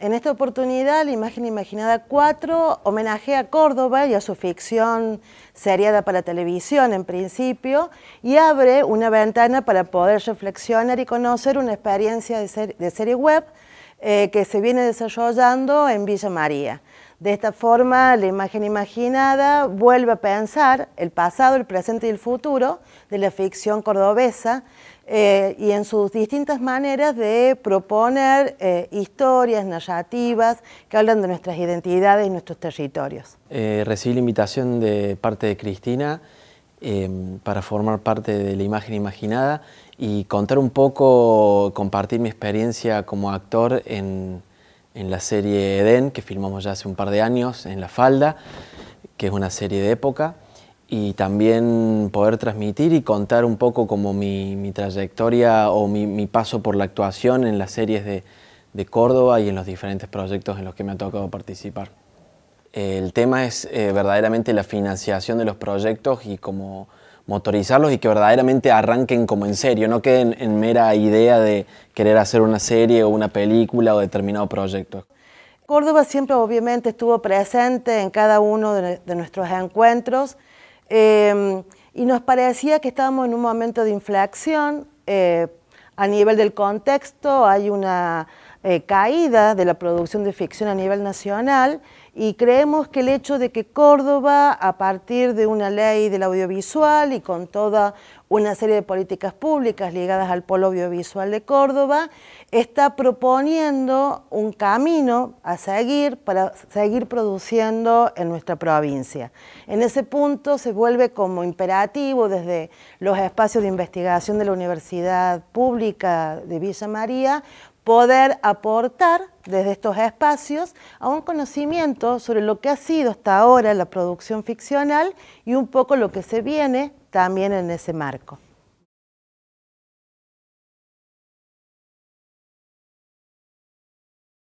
En esta oportunidad, la imagen imaginada 4 homenajea a Córdoba y a su ficción seriada para televisión en principio y abre una ventana para poder reflexionar y conocer una experiencia de, serie web eh, que se viene desarrollando en Villa María. De esta forma, la imagen imaginada vuelve a pensar el pasado, el presente y el futuro de la ficción cordobesa eh, y en sus distintas maneras de proponer eh, historias, narrativas que hablan de nuestras identidades y nuestros territorios. Eh, recibí la invitación de parte de Cristina em, para formar parte de la imagen imaginada y contar un poco, compartir mi experiencia como actor en en la serie Eden que filmamos ya hace un par de años en La Falda, que es una serie de época, y también poder transmitir y contar un poco como mi, trayectoria o mi, paso por la actuación en las series de, Córdoba y en los diferentes proyectos en los que me ha tocado participar. El tema es eh, verdaderamente la financiación de los proyectos y como motorizarlos y que verdaderamente arranquen como en serio, no queden en mera idea de querer hacer una serie o una película o determinado proyecto. Córdoba siempre obviamente estuvo presente en cada uno de, nuestros encuentros em, y nos parecía que estábamos en un momento de inflexión eh, a nivel del contexto, hay una eh, caída de la producción de ficción a nivel nacional y creemos que el hecho de que Córdoba, a partir de una ley del audiovisual y con toda una serie de políticas públicas ligadas al polo audiovisual de Córdoba, está proponiendo un camino a seguir para seguir produciendo en nuestra provincia. En ese punto se vuelve como imperativo desde los espacios de investigación de la Universidad Pública de Villa María poder aportar desde estos espacios a un conocimiento sobre lo que ha sido hasta ahora la producción ficcional y un poco lo que se viene también en ese marco.